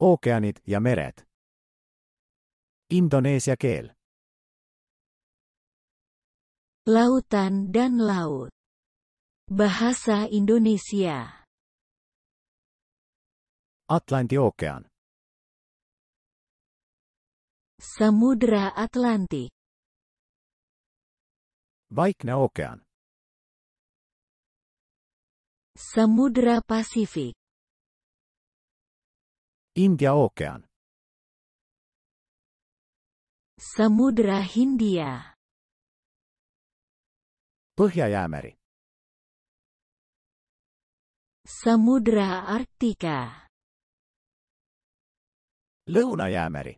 Okeanit ja meret. Indonesia keel. Lautan dan laut. Bahasa Indonesia. okean. Samudra Atlantik. Vaikne Okean. Samudra Pasifik. India Ocean, Samudra Hindia. Pohjanjäämeri. Samudra Arktika. Lõunajäämeri.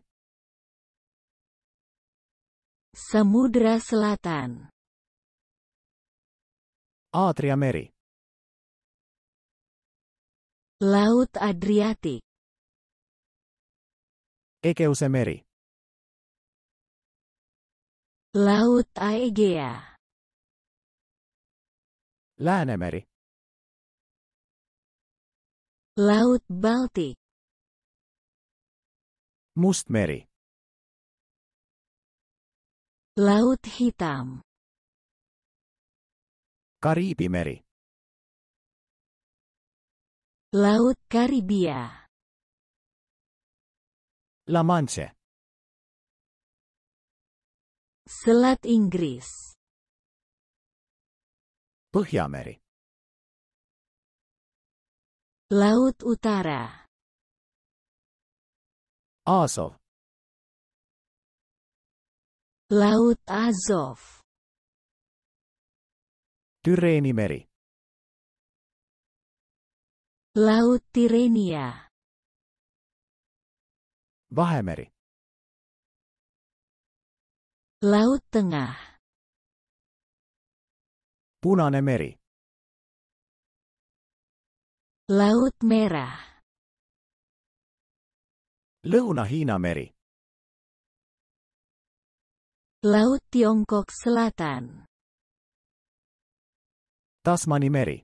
Samudra Selatan. Aatria meri. Laut Adriatik. Ekeusemeri. Meri. Laut Aegea. Läänemeri. Laut Baltik. Mustmeri. Laut Hitam. Karibimeri. Laut Karibia. La Manche. Selat Inggris. Pohjameri. Laut Utara. Azov. Laut Azov. meri. Laut Tirenia. Vahemeri. Laut Tengah. Punane meri. Laut Merah. Leuna hiina meri Laut Tiongkok Selatan. Tasmani-meri.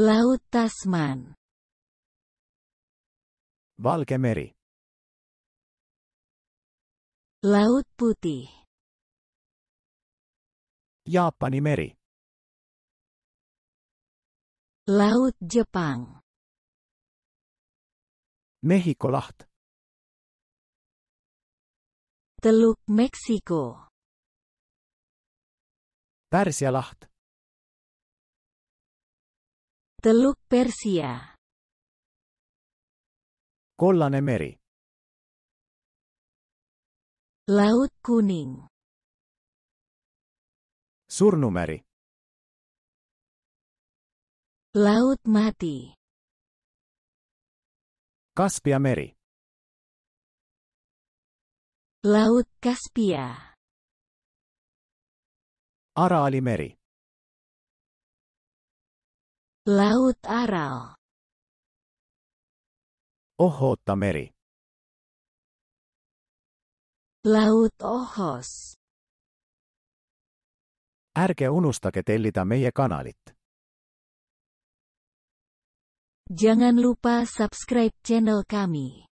Laut Tasman. Valkemeri. Laut Putih. Japani meri. Laut Jepang. Mexico Laut. Teluk Meksiko. Persia Laut. Teluk Persia. Kollane meri. Laut kuning. Surnumeri. Laut mati. Kaspia meri. Laut Kaspia. Araali meri. Laut Aral. Ohotta meri. Laut ohos. Ärke unustake tellitä meie kanalit. Jangan lupa subscribe channel kami.